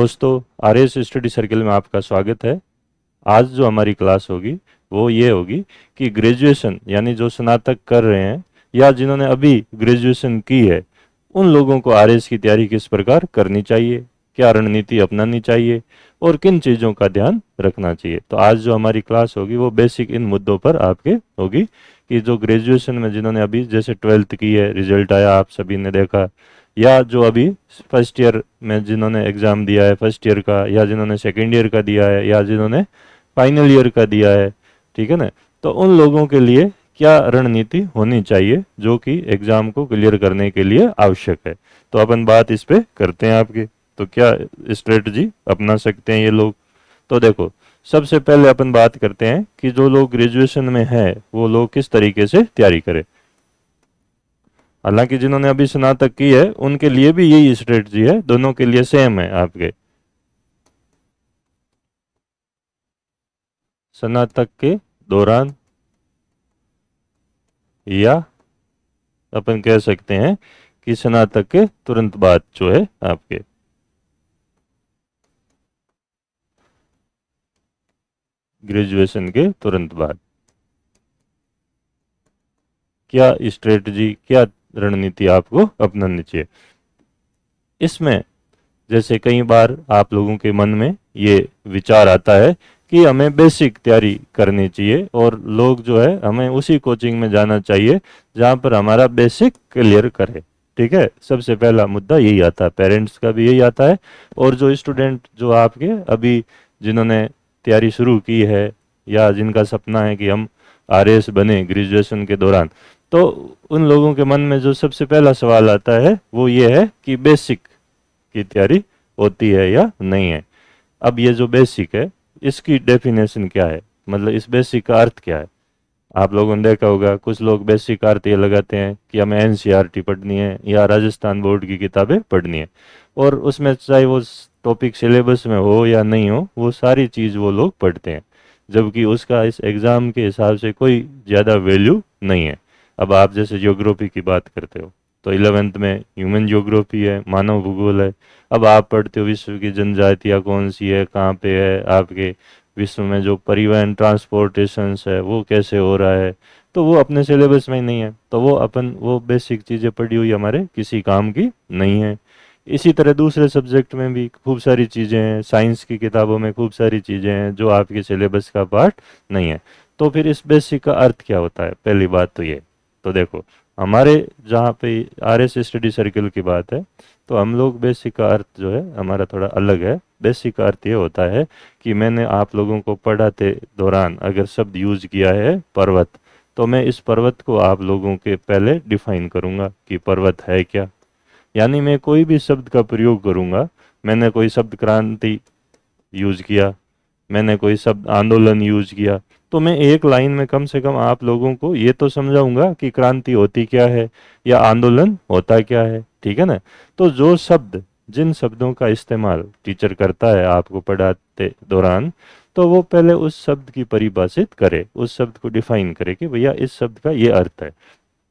दोस्तों are S study circle में आपका स्वागत है आज जो हमारी क्लास होगी वो ये होगी कि ग्रेजुएशन यानी जो स्नातक कर रहे हैं या जिन्होंने अभी ग्रेजुएशन की है उन लोगों को आर की तैयारी किस प्रकार करनी चाहिए क्या रणनीति अपनानी चाहिए और किन चीज़ों का ध्यान रखना चाहिए तो आज जो हमारी क्लास होगी वो बेसिक इन मुद्दों पर आपके होगी कि जो ग्रेजुएशन में जिन्होंने अभी जैसे ट्वेल्थ की है रिजल्ट आया आप सभी ने देखा या जो अभी फर्स्ट ईयर में जिन्होंने एग्ज़ाम दिया है फर्स्ट ईयर का या जिन्होंने सेकेंड ईयर का दिया है या जिन्होंने फाइनल ईयर का दिया है ठीक है ना तो उन लोगों के लिए क्या रणनीति होनी चाहिए जो कि एग्ज़ाम को क्लियर करने के लिए आवश्यक है तो अपन बात इस पर करते हैं आपकी तो क्या स्ट्रेटजी अपना सकते हैं ये लोग तो देखो सबसे पहले अपन बात करते हैं कि जो लोग ग्रेजुएशन में हैं वो लोग किस तरीके से तैयारी करें हालांकि जिन्होंने अभी स्नातक की है उनके लिए भी यही स्ट्रेटजी है दोनों के लिए सेम है आपके स्नातक के दौरान या अपन कह सकते हैं कि स्नातक के तुरंत बाद जो है आपके ग्रेजुएशन के तुरंत बाद क्या स्ट्रेटजी क्या रणनीति आपको अपनानी चाहिए इसमें जैसे कई बार आप लोगों के मन में ये विचार आता है कि हमें बेसिक तैयारी करनी चाहिए और लोग जो है हमें उसी कोचिंग में जाना चाहिए जहाँ पर हमारा बेसिक क्लियर करे ठीक है सबसे पहला मुद्दा यही आता है पेरेंट्स का भी यही आता है और जो स्टूडेंट जो आपके अभी जिन्होंने तैयारी शुरू की है या जिनका सपना है कि हम आर बने ग्रेजुएशन के दौरान तो उन लोगों के मन में जो सबसे पहला सवाल आता है वो ये है कि बेसिक की तैयारी होती है या नहीं है अब ये जो बेसिक है इसकी डेफिनेशन क्या है मतलब इस बेसिक का अर्थ क्या है आप लोगों ने देखा होगा कुछ लोग बेसिक अर्थ ये लगाते हैं कि हमें एन e पढ़नी है या राजस्थान बोर्ड की किताबें पढ़नी है और उसमें चाहे वो टॉपिक सिलेबस में हो या नहीं हो वो सारी चीज़ वो लोग पढ़ते हैं जबकि उसका इस एग्ज़ाम के हिसाब से कोई ज़्यादा वैल्यू नहीं है अब आप जैसे जोग्राफी की बात करते हो तो इलेवेंथ में ह्यूमन जोग्राफी है मानव भूगोल है अब आप पढ़ते हो विश्व की जनजातियाँ कौन सी है कहाँ पे है आपके विश्व में जो परिवहन ट्रांसपोर्टेशन है वो कैसे हो रहा है तो वो अपने सिलेबस में ही नहीं है तो वो अपन वो बेसिक चीज़ें पढ़ी हुई हमारे किसी काम की नहीं है इसी तरह दूसरे सब्जेक्ट में भी खूब सारी चीज़ें हैं साइंस की किताबों में खूब सारी चीज़ें हैं जो आपके सिलेबस का पार्ट नहीं है तो फिर इस बेसिक का अर्थ क्या होता है पहली बात तो ये तो देखो हमारे जहाँ पे आर एस स्टडी सर्किल की बात है तो हम लोग बेसिक का अर्थ जो है हमारा थोड़ा अलग है बेसिक का अर्थ ये होता है कि मैंने आप लोगों को पढ़ाते दौरान अगर शब्द यूज किया है पर्वत तो मैं इस पर्वत को आप लोगों के पहले डिफाइन करूँगा कि पर्वत है क्या यानी मैं कोई भी शब्द का प्रयोग करूँगा मैंने कोई शब्द क्रांति यूज किया मैंने कोई शब्द आंदोलन यूज किया तो मैं एक लाइन में कम से कम आप लोगों को ये तो समझाऊंगा कि क्रांति होती क्या है या आंदोलन होता क्या है ठीक है ना तो जो शब्द जिन शब्दों का इस्तेमाल टीचर करता है आपको पढ़ाते दौरान तो वो पहले उस शब्द की परिभाषित करे उस शब्द को डिफाइन करे कि भैया इस शब्द का ये अर्थ है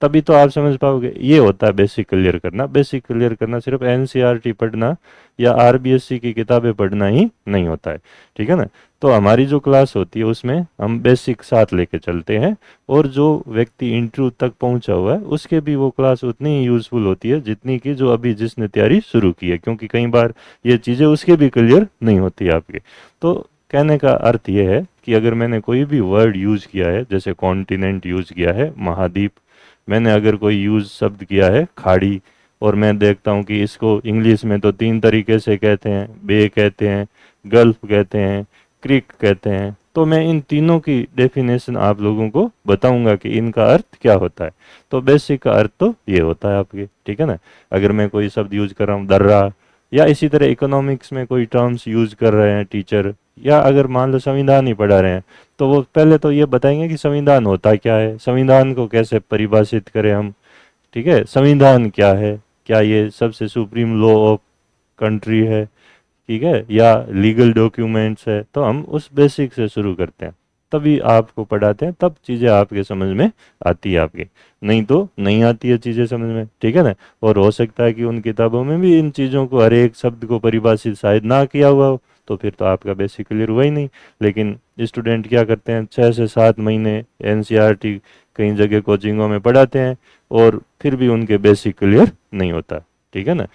तभी तो आप समझ पाओगे ये होता है बेसिक क्लियर करना बेसिक क्लियर करना सिर्फ एन e पढ़ना या आर की किताबें पढ़ना ही नहीं होता है ठीक है ना तो हमारी जो क्लास होती है उसमें हम बेसिक साथ लेके चलते हैं और जो व्यक्ति इंटरव्यू तक पहुंचा हुआ है उसके भी वो क्लास उतनी ही यूजफुल होती है जितनी कि जो अभी जिसने तैयारी शुरू की है क्योंकि कई बार ये चीज़ें उसके भी क्लियर नहीं होती आपके तो कहने का अर्थ ये है कि अगर मैंने कोई भी वर्ड यूज़ किया है जैसे कॉन्टिनेंट यूज़ किया है महाद्वीप मैंने अगर कोई यूज़ शब्द किया है खाड़ी और मैं देखता हूँ कि इसको इंग्लिश में तो तीन तरीके से कहते हैं बे कहते हैं गल्फ कहते हैं क्रिक कहते हैं तो मैं इन तीनों की डेफिनेशन आप लोगों को बताऊंगा कि इनका अर्थ क्या होता है तो बेसिक का अर्थ तो ये होता है आपके ठीक है ना अगर मैं कोई शब्द यूज कर रहा हूँ दर्रा या इसी तरह इकोनॉमिक्स में कोई टर्म्स यूज कर रहे हैं टीचर या अगर मान लो संविधान ही पढ़ा रहे हैं तो वो पहले तो ये बताएंगे कि संविधान होता क्या है संविधान को कैसे परिभाषित करें हम ठीक है संविधान क्या है क्या ये सबसे सुप्रीम लॉ ऑफ कंट्री है ठीक है या लीगल डॉक्यूमेंट्स है तो हम उस बेसिक से शुरू करते हैं तभी आपको पढ़ाते हैं तब चीज़ें आपके समझ में आती है आपके नहीं तो नहीं आती है चीज़ें समझ में ठीक है ना और हो सकता है कि उन किताबों में भी इन चीज़ों को हर एक शब्द को परिभाषित शायद ना किया हुआ हो तो फिर तो आपका बेसिक क्लियर हुआ ही नहीं लेकिन स्टूडेंट क्या करते हैं छः से सात महीने एन e कई जगह कोचिंगों में पढ़ाते हैं और फिर भी उनके बेसिक क्लियर नहीं होता ठीक है ना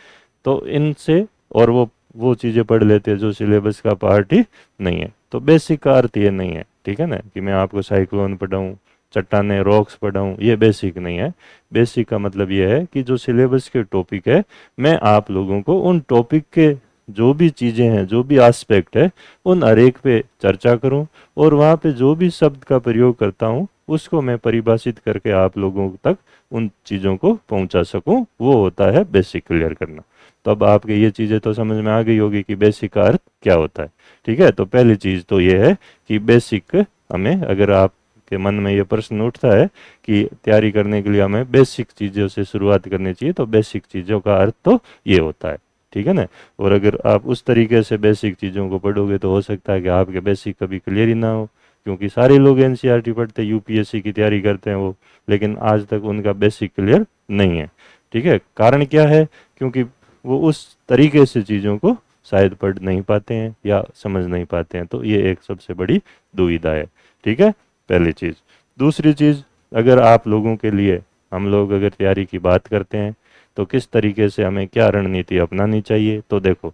तो इनसे और वो वो चीज़ें पढ़ लेते हैं जो सिलेबस का पार्ट ही नहीं है तो बेसिक का अर्थ ये नहीं है ठीक है ना कि मैं आपको साइक्लोन पढ़ाऊँ चट्टाने रॉक्स पढ़ाऊँ ये बेसिक नहीं है बेसिक का मतलब ये है कि जो सिलेबस के टॉपिक है मैं आप लोगों को उन टॉपिक के जो भी चीज़ें हैं जो भी आस्पेक्ट है उन हरेक पे चर्चा करूं और वहाँ पे जो भी शब्द का प्रयोग करता हूं उसको मैं परिभाषित करके आप लोगों तक उन चीज़ों को पहुंचा सकूं वो होता है बेसिक क्लियर करना तो अब आपके ये चीज़ें तो समझ में आ गई होगी कि बेसिक का अर्थ क्या होता है ठीक है तो पहली चीज़ तो ये है कि बेसिक हमें अगर आप के मन में ये प्रश्न उठता है कि तैयारी करने के लिए हमें बेसिक चीज़ों से शुरुआत करनी चाहिए तो बेसिक चीज़ों का अर्थ तो ये होता है ठीक है ना और अगर आप उस तरीके से बेसिक चीज़ों को पढ़ोगे तो हो सकता है कि आपके बेसिक कभी क्लियर ही ना हो क्योंकि सारे लोग एन e पढ़ते हैं यूपीएससी की तैयारी करते हैं वो लेकिन आज तक उनका बेसिक क्लियर नहीं है ठीक है कारण क्या है क्योंकि वो उस तरीके से चीज़ों को शायद पढ़ नहीं पाते हैं या समझ नहीं पाते हैं तो ये एक सबसे बड़ी दुविधा है ठीक है पहली चीज़ दूसरी चीज़ अगर आप लोगों के लिए हम लोग अगर तैयारी की बात करते हैं तो किस तरीके से हमें क्या रणनीति अपनानी चाहिए तो देखो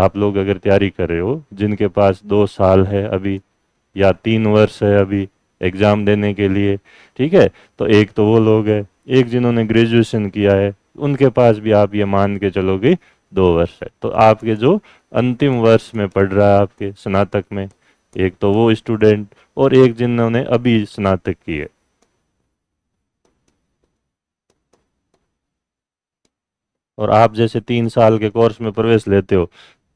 आप लोग अगर तैयारी कर रहे हो जिनके पास दो साल है अभी या तीन वर्ष है अभी एग्ज़ाम देने के लिए ठीक है तो एक तो वो लोग है एक जिन्होंने ग्रेजुएशन किया है उनके पास भी आप ये मान के चलोगे दो वर्ष है तो आपके जो अंतिम वर्ष में पढ़ रहा है आपके स्नातक में एक तो वो स्टूडेंट और एक जिन्होंने अभी स्नातक की है और आप जैसे तीन साल के कोर्स में प्रवेश लेते हो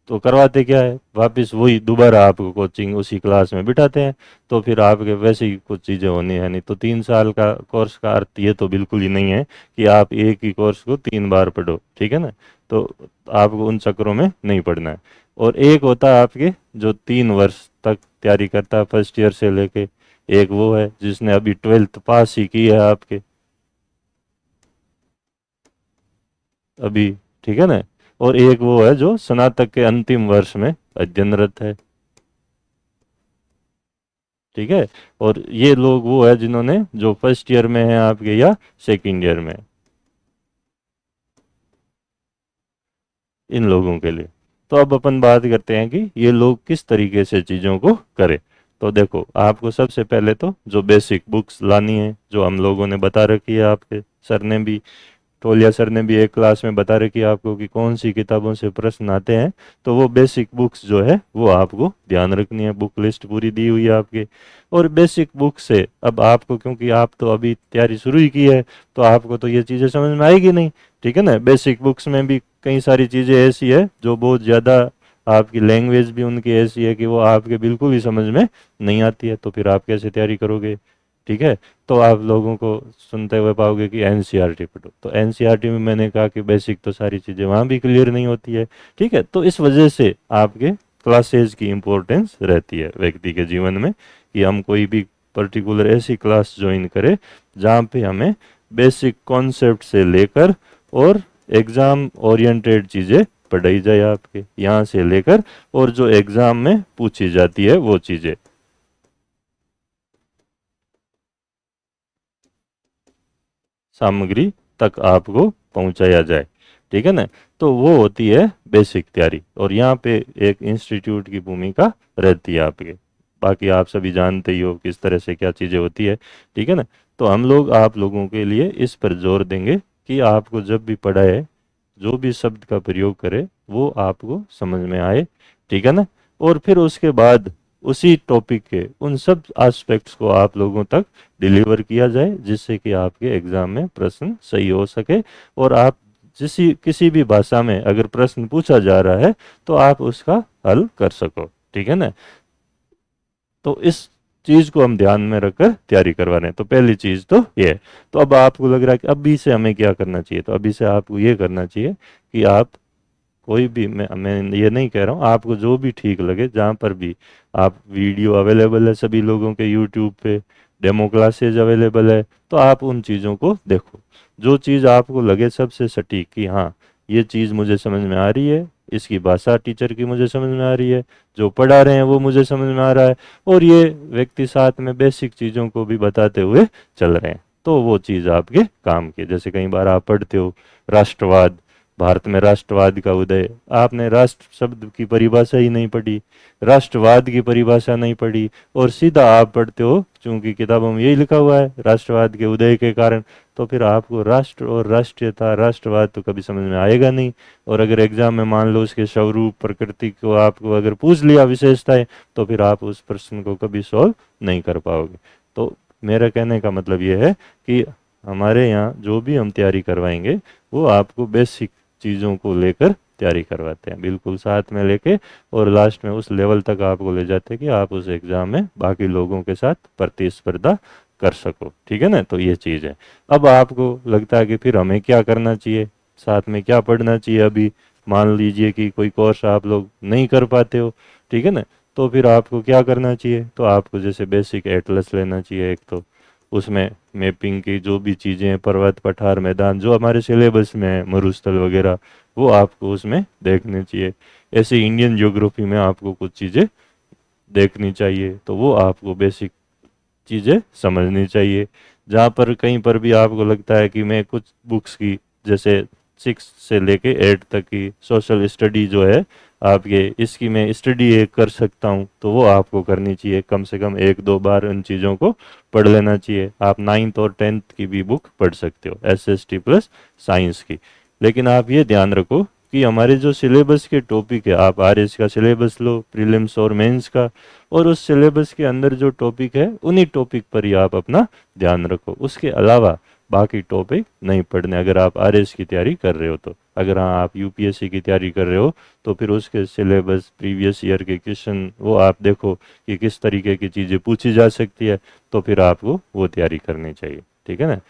तो करवाते क्या है वापस वही दोबारा आपको कोचिंग उसी क्लास में बिठाते हैं तो फिर आपके वैसे ही कुछ चीज़ें होनी है नहीं तो तीन साल का कोर्स का अर्थ ये तो बिल्कुल ही नहीं है कि आप एक ही कोर्स को तीन बार पढ़ो ठीक है ना तो आपको उन चक्रों में नहीं पढ़ना है और एक होता है आपके जो तीन वर्ष तक तैयारी करता है फर्स्ट ईयर से लेके एक वो है जिसने अभी ट्वेल्थ पास ही की है आपके अभी ठीक है ना और एक वो है जो स्नातक के अंतिम वर्ष में अध्ययनरत है ठीक है और ये लोग वो है जिन्होंने जो फर्स्ट ईयर में है आपके या सेकेंड ईयर में इन लोगों के लिए तो अब अपन बात करते हैं कि ये लोग किस तरीके से चीज़ों को करें तो देखो आपको सबसे पहले तो जो बेसिक बुक्स लानी है जो हम लोगों ने बता रखी है आपके सर ने भी टोलिया सर ने भी एक क्लास में बता रखी आपको कि कौन सी किताबों से प्रश्न आते हैं तो वो बेसिक बुक्स जो है वो आपको ध्यान रखनी है बुक लिस्ट पूरी दी हुई है आपके और बेसिक बुक से अब आपको क्योंकि आप तो अभी तैयारी शुरू ही की है तो आपको तो ये चीज़ें समझ में आएगी नहीं ठीक है ना बेसिक बुक्स में भी कई सारी चीज़ें ऐसी है जो बहुत ज़्यादा आपकी लैंग्वेज भी उनकी ऐसी है कि वो आपके बिल्कुल भी समझ में नहीं आती है तो फिर आप कैसे तैयारी करोगे ठीक है तो आप लोगों को सुनते हुए पाओगे कि एन सी आर टी पढ़ो तो एन सी आर टी में मैंने कहा कि बेसिक तो सारी चीज़ें वहाँ भी क्लियर नहीं होती है ठीक है तो इस वजह से आपके क्लासेज की इम्पोर्टेंस रहती है व्यक्ति के जीवन में कि हम कोई भी पर्टिकुलर ऐसी क्लास ज्वाइन करें जहाँ पे हमें बेसिक कॉन्सेप्ट से लेकर और एग्ज़ाम ओरिएंटेड चीज़ें पढ़ाई जाए आपके यहाँ से लेकर और जो एग्ज़ाम में पूछी जाती है वो चीज़ें सामग्री तक आपको पहुंचाया जाए ठीक है ना तो वो होती है बेसिक तैयारी और यहाँ पे एक इंस्टीट्यूट की भूमिका रहती है आपके बाकी आप सभी जानते ही हो किस तरह से क्या चीज़ें होती है ठीक है ना तो हम लोग आप लोगों के लिए इस पर जोर देंगे कि आपको जब भी पढ़ाए जो भी शब्द का प्रयोग करे वो आपको समझ में आए ठीक है ना और फिर उसके बाद उसी टॉपिक के उन सब एस्पेक्ट्स को आप लोगों तक डिलीवर किया जाए जिससे कि आपके एग्जाम में प्रश्न सही हो सके और आप जिस किसी भी भाषा में अगर प्रश्न पूछा जा रहा है तो आप उसका हल कर सको ठीक है ना तो इस चीज को हम ध्यान में रखकर तैयारी करवा रहे हैं तो पहली चीज तो ये तो अब आपको लग रहा है कि अभी से हमें क्या करना चाहिए तो अभी से आपको ये करना चाहिए कि आप कोई भी मैं मैं ये नहीं कह रहा हूँ आपको जो भी ठीक लगे जहाँ पर भी आप वीडियो अवेलेबल है सभी लोगों के यूट्यूब पे डेमो क्लासेज अवेलेबल है तो आप उन चीज़ों को देखो जो चीज़ आपको लगे सबसे सटीक कि हाँ ये चीज़ मुझे समझ में आ रही है इसकी भाषा टीचर की मुझे समझ में आ रही है जो पढ़ा रहे हैं वो मुझे समझ में आ रहा है और ये व्यक्ति साथ में बेसिक चीज़ों को भी बताते हुए चल रहे हैं तो वो चीज़ आपके काम की जैसे कई बार आप पढ़ते हो राष्ट्रवाद भारत में राष्ट्रवाद का उदय आपने राष्ट्र शब्द की परिभाषा ही नहीं पढ़ी राष्ट्रवाद की परिभाषा नहीं पढ़ी और सीधा आप पढ़ते हो क्योंकि किताबों में यही लिखा हुआ है राष्ट्रवाद के उदय के कारण तो फिर आपको राष्ट्र और राष्ट्रीयता राष्ट्रवाद तो कभी समझ में आएगा नहीं और अगर एग्जाम में मान लो उसके स्वरूप प्रकृति को आपको अगर पूछ लिया विशेषताएं तो फिर आप उस प्रश्न को कभी सॉल्व नहीं कर पाओगे तो मेरा कहने का मतलब ये है कि हमारे यहाँ जो भी हम तैयारी करवाएंगे वो आपको बेसिक चीज़ों को लेकर तैयारी करवाते हैं बिल्कुल साथ में लेके और लास्ट में उस लेवल तक आपको ले जाते हैं कि आप उस एग्ज़ाम में बाकी लोगों के साथ प्रतिस्पर्धा कर सको ठीक है ना तो ये चीज़ है अब आपको लगता है कि फिर हमें क्या करना चाहिए साथ में क्या पढ़ना चाहिए अभी मान लीजिए कि कोई कोर्स आप लोग नहीं कर पाते हो ठीक है ना तो फिर आपको क्या करना चाहिए तो आपको जैसे बेसिक एटलस लेना चाहिए एक तो उसमें मैपिंग की जो भी चीज़ें हैं पर्वत पठार मैदान जो हमारे सिलेबस में है मरुस्थल वगैरह वो आपको उसमें देखने चाहिए ऐसे इंडियन ज्योग्राफी में आपको कुछ चीज़ें देखनी चाहिए तो वो आपको बेसिक चीज़ें समझनी चाहिए जहाँ पर कहीं पर भी आपको लगता है कि मैं कुछ बुक्स की जैसे सिक्स से लेके एट तक की सोशल स्टडी जो है आप ये इसकी मैं स्टडी कर सकता हूँ तो वो आपको करनी चाहिए कम से कम एक दो बार उन चीज़ों को पढ़ लेना चाहिए आप नाइन्थ और टेंथ की भी बुक पढ़ सकते हो S S T plus science की लेकिन आप ये ध्यान रखो कि हमारे जो सिलेबस के टॉपिक है आप आर का सिलेबस लो प्रीलिम्स और मेंस का और उस सिलेबस के अंदर जो टॉपिक है उन्हीं टॉपिक पर ही आप अपना ध्यान रखो उसके अलावा बाकी टॉपिक नहीं पढ़ने अगर आप आर की तैयारी कर रहे हो तो अगर हाँ आप सी की तैयारी कर रहे हो तो फिर उसके सिलेबस प्रीवियस ईयर के क्वेश्चन वो आप देखो कि किस तरीके की चीज़ें पूछी जा सकती है तो फिर आपको वो तैयारी करनी चाहिए ठीक है ना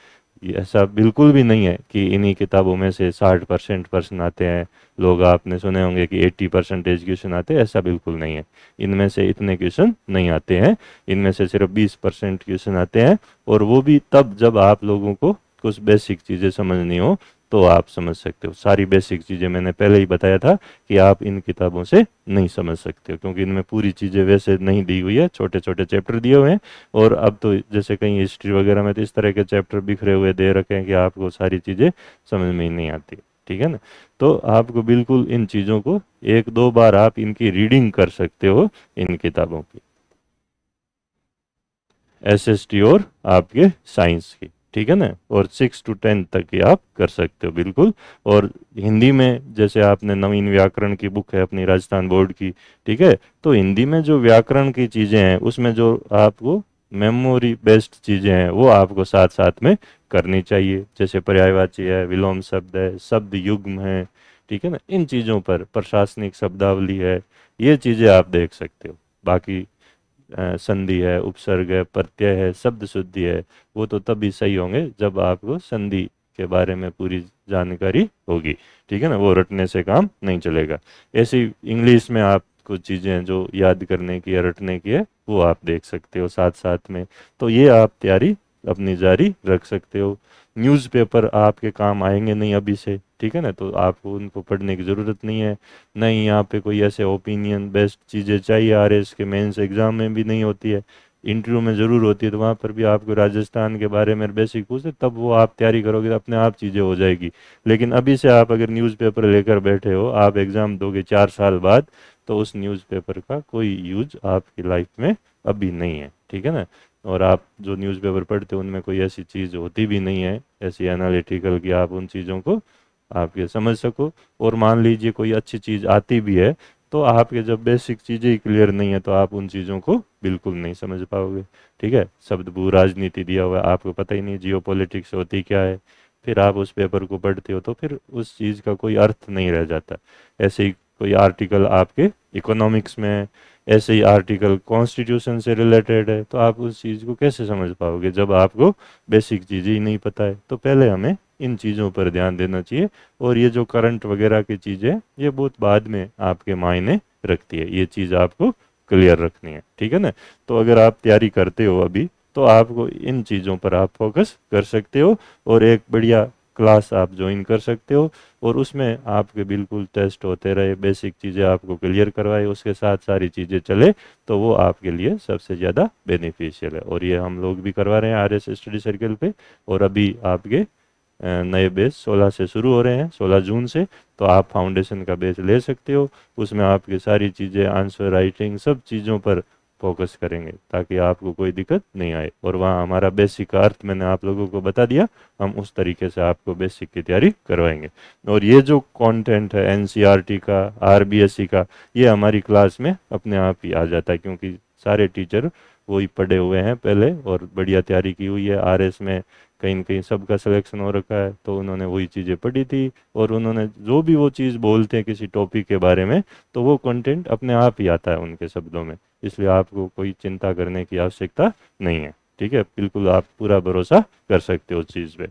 ऐसा बिल्कुल भी नहीं है कि इन्हीं किताबों में से साठ परसेंट पर्सन आते हैं लोग आपने सुने होंगे कि एट्टी परसेंटेज क्वेश्चन आते हैं ऐसा बिल्कुल नहीं है इनमें से इतने क्वेश्चन नहीं आते हैं इनमें से सिर्फ बीस परसेंट क्वेश्चन आते हैं और वो भी तब जब आप लोगों को कुछ बेसिक चीज़ें समझनी हो तो आप समझ सकते हो सारी बेसिक चीज़ें मैंने पहले ही बताया था कि आप इन किताबों से नहीं समझ सकते हो क्योंकि इनमें पूरी चीज़ें वैसे नहीं दी हुई है छोटे छोटे चैप्टर दिए हुए हैं और अब तो जैसे कहीं हिस्ट्री वगैरह में तो इस तरह के चैप्टर बिखरे हुए दे रखे हैं कि आपको सारी चीज़ें समझ में ही नहीं आती ठीक है ना तो आपको बिल्कुल इन चीज़ों को एक दो बार आप इनकी रीडिंग कर सकते हो इन किताबों की एस और आपके साइंस की ठीक है ना और सिक्स टू टेंथ तक ही आप कर सकते हो बिल्कुल और हिंदी में जैसे आपने नवीन व्याकरण की बुक है अपनी राजस्थान बोर्ड की ठीक है तो हिंदी में जो व्याकरण की चीज़ें हैं उसमें जो आपको मेमोरी बेस्ड चीज़ें हैं वो आपको साथ साथ में करनी चाहिए जैसे पर्यायवाची है विलोम शब्द है शब्द युग्म है ठीक है ना इन चीज़ों पर प्रशासनिक शब्दावली है ये चीज़ें आप देख सकते हो बाकी संधि है उपसर्ग है प्रत्यय है शब्द शुद्धि है वो तो तभी सही होंगे जब आपको संधि के बारे में पूरी जानकारी होगी ठीक है ना वो रटने से काम नहीं चलेगा ऐसी इंग्लिश में आप कुछ चीज़ें जो याद करने की या रटने की है वो आप देख सकते हो साथ साथ में तो ये आप तैयारी अपनी जारी रख सकते हो न्यूज़पेपर आपके काम आएंगे नहीं अभी से ठीक है ना तो आपको उनको पढ़ने की ज़रूरत नहीं है नहीं यहाँ पे कोई ऐसे ओपिनियन बेस्ट चीज़ें चाहिए आर एस के मेन्स एग्ज़ाम में भी नहीं होती है इंटरव्यू में ज़रूर होती है तो वहाँ पर भी आपको राजस्थान के बारे में बेसिक पूछे तब वो आप तैयारी करोगे तो अपने आप चीज़ें हो जाएगी लेकिन अभी से आप अगर न्यूज़पेपर लेकर बैठे हो आप एग्ज़ाम दोगे चार साल बाद तो उस न्यूज़पेपर का कोई यूज आपकी लाइफ में अभी नहीं है ठीक है ना और आप जो न्यूज़पेपर पढ़ते हो उनमें कोई ऐसी चीज़ होती भी नहीं है ऐसी एनालिटिकल की आप उन चीज़ों को आप ये समझ सको और मान लीजिए कोई अच्छी चीज़ आती भी है तो आपके जब बेसिक चीज़ें क्लियर नहीं है तो आप उन चीज़ों को बिल्कुल नहीं समझ पाओगे ठीक है शब्द भू राजनीति दिया हुआ है आपको पता ही नहीं जियो पॉलिटिक्स होती क्या है फिर आप उस पेपर को पढ़ते हो तो फिर उस चीज़ का कोई अर्थ नहीं रह जाता ऐसे ही कोई आर्टिकल आपके इकोनॉमिक्स में है ऐसे ही आर्टिकल कॉन्स्टिट्यूशन से रिलेटेड है तो आप उस चीज़ को कैसे समझ पाओगे जब आपको बेसिक चीज़ें ही नहीं पता है तो पहले हमें इन चीज़ों पर ध्यान देना चाहिए और ये जो करंट वगैरह की चीज़ें ये बहुत बाद में आपके मायने रखती है ये चीज़ आपको क्लियर रखनी है ठीक है ना तो अगर आप तैयारी करते हो अभी तो आपको इन चीज़ों पर आप फोकस कर सकते हो और एक बढ़िया क्लास आप ज्वाइन कर सकते हो और उसमें आपके बिल्कुल टेस्ट होते रहे बेसिक चीज़ें आपको क्लियर करवाए उसके साथ सारी चीज़ें चले तो वो आपके लिए सबसे ज़्यादा बेनिफिशियल है और ये हम लोग भी करवा रहे हैं आर एस स्टडी सर्कल पे और अभी आपके नए बेस 16 से शुरू हो रहे हैं 16 जून से तो आप फाउंडेशन का बेस ले सकते हो उसमें आपकी सारी चीज़ें आंसर राइटिंग सब चीज़ों पर फोकस करेंगे ताकि आपको कोई दिक्कत नहीं आए और वहाँ हमारा बेसिक अर्थ मैंने आप लोगों को बता दिया हम उस तरीके से आपको बेसिक की तैयारी करवाएंगे और ये जो कंटेंट है एनसीईआरटी e का आरबीएसई e का ये हमारी क्लास में अपने आप ही आ जाता है क्योंकि सारे टीचर वो ही पड़े हुए हैं पहले और बढ़िया तैयारी की हुई है आर में कहीं ना कहीं सबका सिलेक्शन हो रखा है तो उन्होंने वही चीज़ें पढ़ी थी और उन्होंने जो भी वो चीज़ बोलते हैं किसी टॉपिक के बारे में तो वो कंटेंट अपने आप ही आता है उनके शब्दों में इसलिए आपको कोई चिंता करने की आवश्यकता नहीं है ठीक है बिल्कुल आप पूरा भरोसा कर सकते हो उस चीज़ पे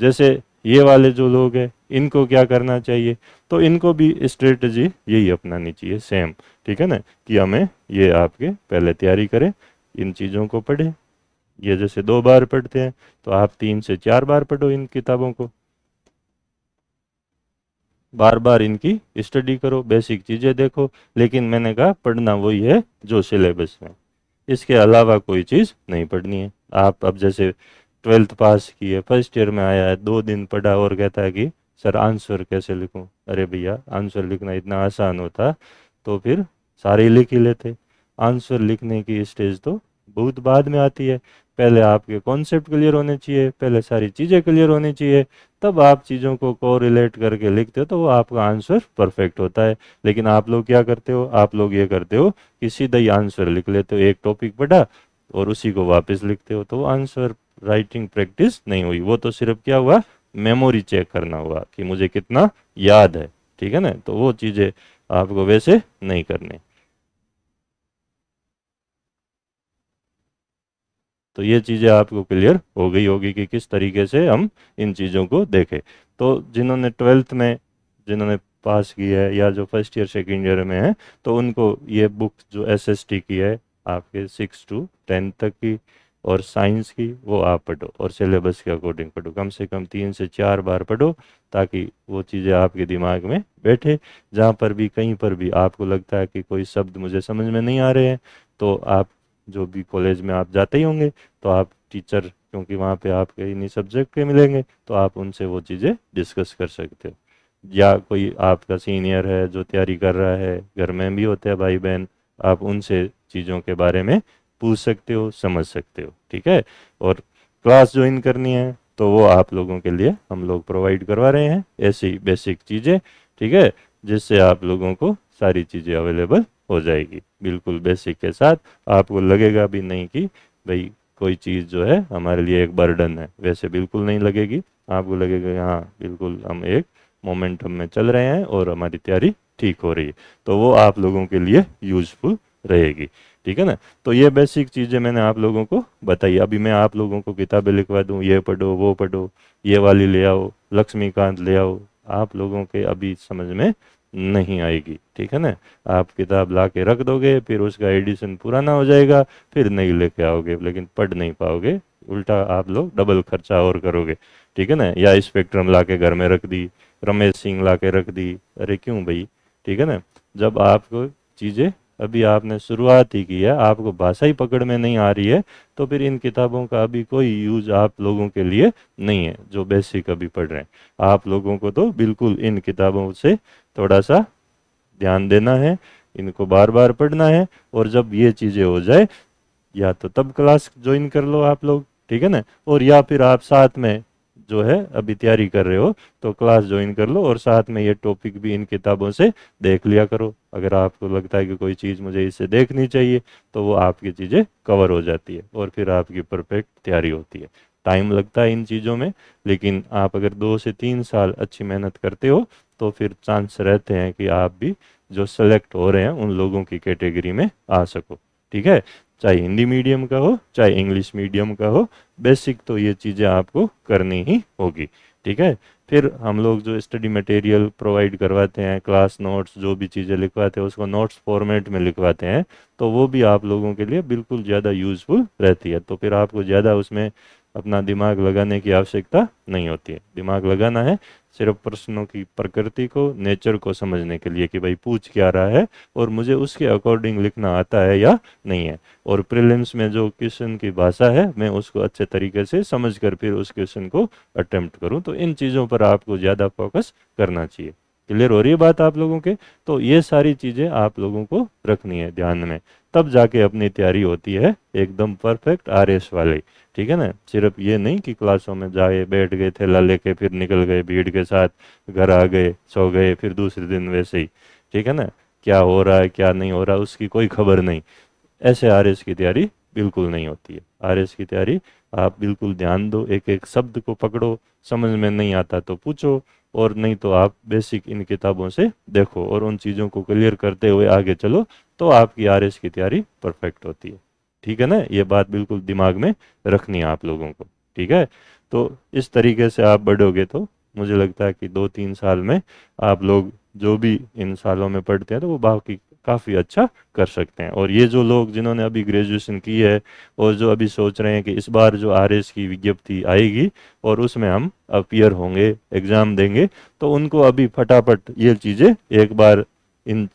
जैसे ये वाले जो लोग हैं इनको क्या करना चाहिए तो इनको भी स्ट्रेटजी यही अपनानी चाहिए सेम ठीक है ना कि हमें ये आपके पहले तैयारी करें इन चीज़ों को पढ़ें ये जैसे दो बार पढ़ते हैं तो आप तीन से चार बार पढ़ो इन किताबों को बार बार इनकी स्टडी करो बेसिक चीज़ें देखो लेकिन मैंने कहा पढ़ना वही है जो सिलेबस में इसके अलावा कोई चीज़ नहीं पढ़नी है आप अब जैसे ट्वेल्थ पास किए फर्स्ट ईयर में आया है दो दिन पढ़ा और कहता है कि सर आंसर कैसे लिखूं अरे भैया आंसर लिखना इतना आसान होता तो फिर सारे लिख ही लेते आंसर लिखने की स्टेज तो बहुत बाद में आती है पहले आपके कॉन्सेप्ट क्लियर होने चाहिए पहले सारी चीज़ें क्लियर होनी चाहिए तब आप चीज़ों को को रिलेट करके लिखते हो तो वो आपका आंसर परफेक्ट होता है लेकिन आप लोग क्या करते हो आप लोग ये करते हो कि सीधा ही आंसर लिख लेते हो एक टॉपिक पढ़ा और उसी को वापस लिखते हो तो आंसर राइटिंग प्रैक्टिस नहीं हुई वो तो सिर्फ क्या हुआ मेमोरी चेक करना हुआ कि मुझे कितना याद है ठीक है ना तो वो चीज़ें आपको वैसे नहीं करनी तो ये चीज़ें आपको क्लियर हो गई होगी कि किस तरीके से हम इन चीज़ों को देखें तो जिन्होंने ट्वेल्थ में जिन्होंने पास की है या जो फर्स्ट ईयर सेकेंड ईयर में है तो उनको ये बुक जो एस की है आपके सिक्स टू टेंथ तक की और साइंस की वो आप पढ़ो और सिलेबस के अकॉर्डिंग पढ़ो कम से कम तीन से चार बार पढ़ो ताकि वो चीज़ें आपके दिमाग में बैठे जहाँ पर भी कहीं पर भी आपको लगता है कि कोई शब्द मुझे समझ में नहीं आ रहे हैं तो आप जो भी कॉलेज में आप जाते ही होंगे तो आप टीचर क्योंकि वहाँ पे आपके इन्हीं सब्जेक्ट के मिलेंगे तो आप उनसे वो चीज़ें डिस्कस कर सकते हो या कोई आपका सीनियर है जो तैयारी कर रहा है घर में भी होते हैं भाई बहन आप उनसे चीज़ों के बारे में पूछ सकते हो समझ सकते हो ठीक है और क्लास ज्वाइन करनी है तो वो आप लोगों के लिए हम लोग प्रोवाइड करवा रहे हैं ऐसी बेसिक चीज़ें ठीक है जिससे आप लोगों को सारी चीज़ें अवेलेबल हो जाएगी बिल्कुल बेसिक के साथ आपको लगेगा भी नहीं कि भाई कोई चीज़ जो है हमारे लिए एक बर्डन है वैसे बिल्कुल नहीं लगेगी आपको लगेगा हाँ बिल्कुल हम एक मोमेंटम में चल रहे हैं और हमारी तैयारी ठीक हो रही है तो वो आप लोगों के लिए यूजफुल रहेगी ठीक है ना तो ये बेसिक चीज़ें मैंने आप लोगों को बताई अभी मैं आप लोगों को किताबें लिखवा दूँ ये पढ़ो वो पढ़ो ये वाली ले आओ लक्ष्मीकांत ले आओ आप लोगों के अभी समझ में नहीं आएगी ठीक है ना आप किताब ला के रख दोगे फिर उसका एडिशन पुराना हो जाएगा फिर नहीं लेके आओगे लेकिन पढ़ नहीं पाओगे उल्टा आप लोग डबल खर्चा और करोगे ठीक है ना या स्पेक्ट्रम ला के घर में रख दी रमेश सिंह ला के रख दी अरे क्यों भाई ठीक है ना जब आपको चीज़ें अभी आपने शुरुआत ही की है आपको भाषा ही पकड़ में नहीं आ रही है तो फिर इन किताबों का अभी कोई यूज आप लोगों के लिए नहीं है जो बेसिक अभी पढ़ रहे हैं आप लोगों को तो बिल्कुल इन किताबों से थोड़ा सा ध्यान देना है इनको बार बार पढ़ना है और जब ये चीज़ें हो जाए या तो तब क्लास ज्वाइन कर लो आप लोग ठीक है ना और या फिर आप साथ में जो है अभी तैयारी कर रहे हो तो क्लास ज्वाइन कर लो और साथ में ये टॉपिक भी इन किताबों से देख लिया करो अगर आपको लगता है कि कोई चीज़ मुझे इससे देखनी चाहिए तो वो आपकी चीज़ें कवर हो जाती है और फिर आपकी परफेक्ट तैयारी होती है टाइम लगता है इन चीज़ों में लेकिन आप अगर दो से तीन साल अच्छी मेहनत करते हो तो फिर चांस रहते हैं कि आप भी जो सेलेक्ट हो रहे हैं उन लोगों की कैटेगरी में आ सको ठीक है चाहे हिंदी मीडियम का हो चाहे इंग्लिश मीडियम का हो बेसिक तो ये चीज़ें आपको करनी ही होगी ठीक है फिर हम लोग जो स्टडी मटेरियल प्रोवाइड करवाते हैं क्लास नोट्स जो भी चीज़ें लिखवाते हैं उसको नोट्स फॉर्मेट में लिखवाते हैं तो वो भी आप लोगों के लिए बिल्कुल ज़्यादा यूज़फुल रहती है तो फिर आपको ज़्यादा उसमें अपना दिमाग लगाने की आवश्यकता नहीं होती है दिमाग लगाना है सिर्फ प्रश्नों की प्रकृति को नेचर को समझने के लिए कि भाई पूछ क्या रहा है और मुझे उसके अकॉर्डिंग लिखना आता है या नहीं है और प्रिलिम्स में जो क्वेश्चन की भाषा है मैं उसको अच्छे तरीके से समझ कर फिर उस क्वेश्चन को अटेम्प्ट करूँ तो इन चीज़ों पर आपको ज़्यादा फोकस करना चाहिए क्लियर हो रही है बात आप लोगों के तो ये सारी चीज़ें आप लोगों को रखनी है ध्यान में तब जाके अपनी तैयारी होती है एकदम परफेक्ट आर वाली ठीक है ना सिर्फ ये नहीं कि क्लासों में जाए बैठ गए थैला लेके फिर निकल गए भीड़ के साथ घर आ गए सो गए फिर दूसरे दिन वैसे ही ठीक है ना क्या हो रहा है क्या नहीं हो रहा उसकी कोई खबर नहीं ऐसे आर की तैयारी बिल्कुल नहीं होती है आर की तैयारी आप बिल्कुल ध्यान दो एक एक शब्द को पकड़ो समझ में नहीं आता तो पूछो और नहीं तो आप बेसिक इन किताबों से देखो और उन चीज़ों को क्लियर करते हुए आगे चलो तो आपकी आर की तैयारी परफेक्ट होती है ठीक है ना ये बात बिल्कुल दिमाग में रखनी है आप लोगों को ठीक है तो इस तरीके से आप बढ़ोगे तो मुझे लगता है कि दो तीन साल में आप लोग जो भी इन सालों में पढ़ते हैं तो वो बाकी काफ़ी अच्छा कर सकते हैं और ये जो लोग जिन्होंने अभी ग्रेजुएशन की है और जो अभी सोच रहे हैं कि इस बार जो आर की विज्ञप्ति आएगी और उसमें हम अपियर होंगे एग्ज़ाम देंगे तो उनको अभी फटाफट ये चीज़ें एक बार इन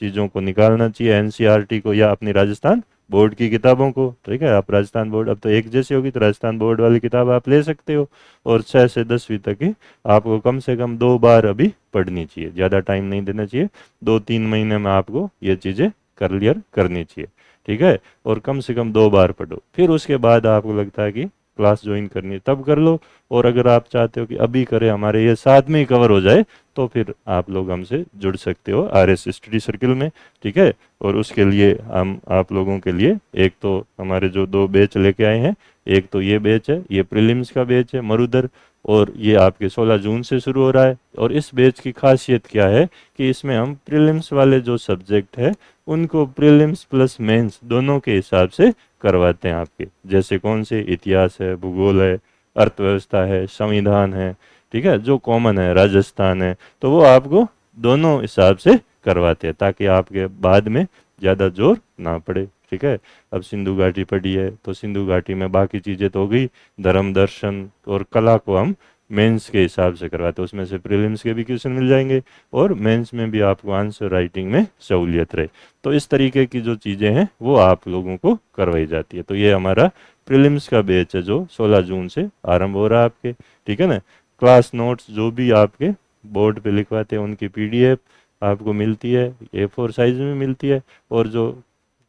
चीज़ों को निकालना चाहिए एन को या अपनी राजस्थान बोर्ड की किताबों को ठीक है आप राजस्थान बोर्ड अब तो एक जैसी होगी तो राजस्थान बोर्ड वाली किताब आप ले सकते हो और छः से दसवीं तक ही आपको कम से कम दो बार अभी पढ़नी चाहिए ज़्यादा टाइम नहीं देना चाहिए दो तीन महीने में आपको ये चीज़ें क्लियर करनी चाहिए ठीक है और कम से कम दो बार पढ़ो फिर उसके बाद आपको लगता है कि क्लास ज्वाइन करनी है तब कर लो और अगर आप चाहते हो कि अभी करें हमारे ये साथ में ही कवर हो जाए तो फिर आप लोग हमसे जुड़ सकते हो आर एस स्टडी सर्किल में ठीक है और उसके लिए हम आप लोगों के लिए एक तो हमारे जो दो बैच लेके आए हैं एक तो ये बैच है ये प्रीलिम्स का बैच है मरुदर और ये आपके 16 जून से शुरू हो रहा है और इस बैच की खासियत क्या है कि इसमें हम प्रीलिम्स वाले जो सब्जेक्ट है उनको प्रीलिम्स प्लस मेंस दोनों के हिसाब से करवाते हैं आपके जैसे कौन से इतिहास है भूगोल है अर्थव्यवस्था है संविधान है ठीक है जो कॉमन है राजस्थान है तो वो आपको दोनों हिसाब से करवाते हैं ताकि आपके बाद में ज़्यादा जोर ना पड़े ठीक है अब सिंधु घाटी पड़ी है तो सिंधु घाटी में बाकी चीज़ें तो हो गई धर्म दर्शन और कला को हम मेंस के हिसाब से करवाते हैं उसमें से प्रीलिम्स के भी क्वेश्चन मिल जाएंगे और मेंस में भी आपको आंसर राइटिंग में सहूलियत रहे तो इस तरीके की जो चीज़ें हैं वो आप लोगों को करवाई जाती है तो ये हमारा प्रिलिम्स का बेच है जो सोलह जून से आरम्भ हो रहा है आपके ठीक है ना क्लास नोट्स जो भी आपके बोर्ड पे लिखवाते हैं उनकी पीडीएफ आपको मिलती है ए फोर साइज में मिलती है और जो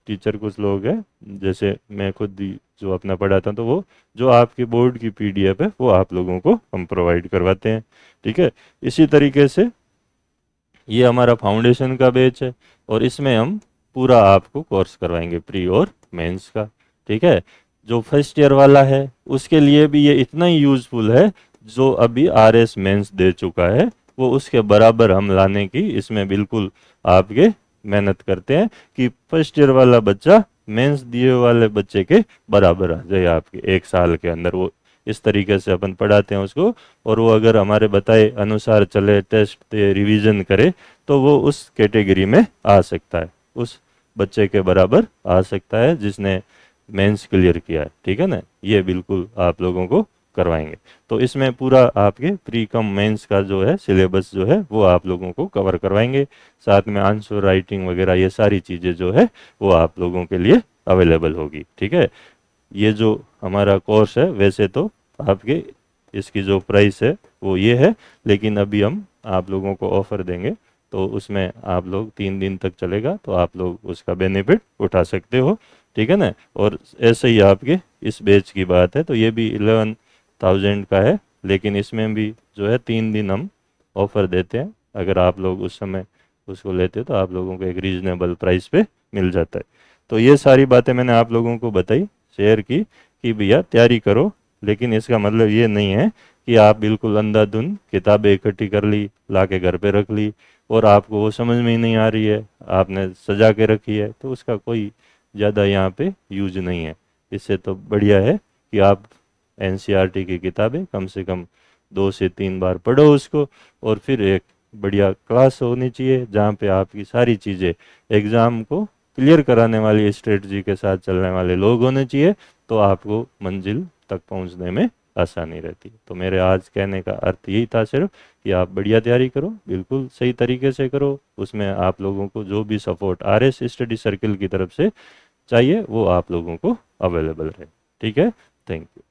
टीचर कुछ लोग हैं जैसे मैं खुद ही जो अपना पढ़ाता हूँ तो वो जो आपके बोर्ड की पीडीएफ है वो आप लोगों को हम प्रोवाइड करवाते हैं ठीक है इसी तरीके से ये हमारा फाउंडेशन का बेच है और इसमें हम पूरा आपको कोर्स करवाएंगे प्री और मेंस का ठीक है जो फर्स्ट ईयर वाला है उसके लिए भी ये इतना ही यूज़फुल है जो अभी आर एस मेन्स दे चुका है वो उसके बराबर हम लाने की इसमें बिल्कुल आपके मेहनत करते हैं कि फर्स्ट ईयर वाला बच्चा मेंस दिए वाले बच्चे के बराबर आ जाए आपके एक साल के अंदर वो इस तरीके से अपन पढ़ाते हैं उसको और वो अगर हमारे बताए अनुसार चले टेस्ट दे रिवीजन करे तो वो उस कैटेगरी में आ सकता है उस बच्चे के बराबर आ सकता है जिसने मेंस क्लियर किया है ठीक है ना ये बिल्कुल आप लोगों को करवाएंगे तो इसमें पूरा आपके प्री कम मेंस का जो है सिलेबस जो है वो आप लोगों को कवर करवाएंगे साथ में आंसर राइटिंग वगैरह ये सारी चीज़ें जो है वो आप लोगों के लिए अवेलेबल होगी ठीक है ये जो हमारा कोर्स है वैसे तो आपके इसकी जो प्राइस है वो ये है लेकिन अभी हम आप लोगों को ऑफ़र देंगे तो उसमें आप लोग तीन दिन तक चलेगा तो आप लोग उसका बेनिफिट उठा सकते हो ठीक है ना और ऐसे ही आपके इस बेच की बात है तो ये भी इलेवन थाउजेंड का है लेकिन इसमें भी जो है तीन दिन हम ऑफ़र देते हैं अगर आप लोग उस समय उसको लेते हो तो आप लोगों को एक रीज़नेबल प्राइस पे मिल जाता है तो ये सारी बातें मैंने आप लोगों को बताई शेयर की कि भैया तैयारी करो लेकिन इसका मतलब ये नहीं है कि आप बिल्कुल अंधाधुन किताबें इकट्ठी कर ली ला के घर पे रख ली और आपको वो समझ में ही नहीं आ रही है आपने सजा के रखी है तो उसका कोई ज़्यादा यहाँ पे यूज नहीं है इससे तो बढ़िया है कि आप एन की किताबें कम से कम दो से तीन बार पढ़ो उसको और फिर एक बढ़िया क्लास होनी चाहिए जहाँ पे आपकी सारी चीज़ें एग्ज़ाम को क्लियर कराने वाली स्ट्रेटजी के साथ चलने वाले लोग होने चाहिए तो आपको मंजिल तक पहुँचने में आसानी रहती है तो मेरे आज कहने का अर्थ यही था सिर्फ कि आप बढ़िया तैयारी करो बिल्कुल सही तरीके से करो उसमें आप लोगों को जो भी support R S study circle की तरफ से चाहिए वो आप लोगों को अवेलेबल रहे ठीक है थैंक यू